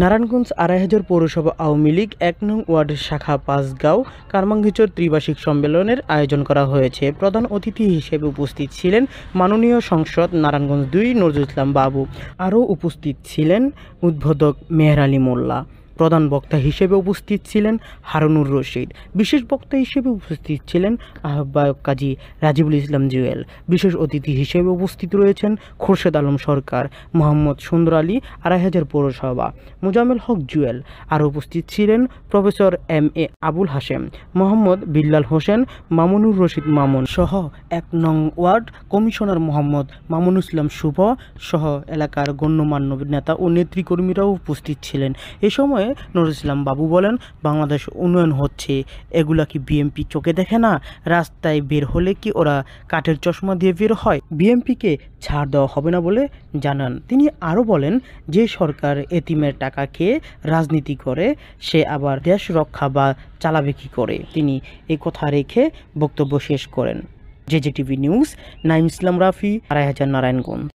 নারায়ণগঞ্জ আড়াইহাজার পৌরসভা আওয়ামী লীগ এক নং ওয়ার্ড শাখা পাঁচগাঁও কারমাঙ্গিচর ত্রিবার্ষিক সম্মেলনের আয়োজন করা হয়েছে প্রধান অতিথি হিসেবে উপস্থিত ছিলেন মাননীয় সংসদ নারায়ণগঞ্জ দুই নজরুল ইসলাম বাবু আরও উপস্থিত ছিলেন উদ্বোধক মেহর আলী মোল্লা প্রধান বক্তা হিসেবে উপস্থিত ছিলেন হারুনুর রশিদ বিশেষ বক্তা হিসেবে উপস্থিত ছিলেন আহ্বায়ক কাজী রাজিবুল ইসলাম জুয়েল বিশেষ অতিথি হিসেবে উপস্থিত রয়েছেন খোরশেদ আলম সরকার মোহাম্মদ সুন্দর আলী আড়াই হাজার পৌরসভা মোজামেল হক জুয়েল আর উপস্থিত ছিলেন professor M A Abul Hashem Mohammad Billal Hossain Mamunur Rashid Mamun সহ এক নং ওয়ার্ড কমিশনার মোহাম্মদ মামুন ইসলাম শুভ সহ এলাকার গণ্যমান্য নেতা ও নেতৃকর্মীরাও উপস্থিত ছিলেন এ সময়ে বিষয়ে নুরুল ইসলাম বাবু বলেন বাংলাদেশ উন্নয়ন হচ্ছে এগুলা কি বিএমপি চোখে দেখে না রাস্তায় বের হলে কি ওরা কাঠের চশমা দিয়ে বের হয় বিএমপিকে ছাড় দেওয়া হবে না বলে জানান তিনি আরও বলেন যে সরকার এতিমের টাকা খেয়ে রাজনীতি করে সে আবার দেশ রক্ষা বা চালাবে কি করে তিনি এই কথা রেখে বক্তব্য শেষ করেন JJ TV news Naim Islam Rafi আড়াই হাজার নারায়ণগঞ্জ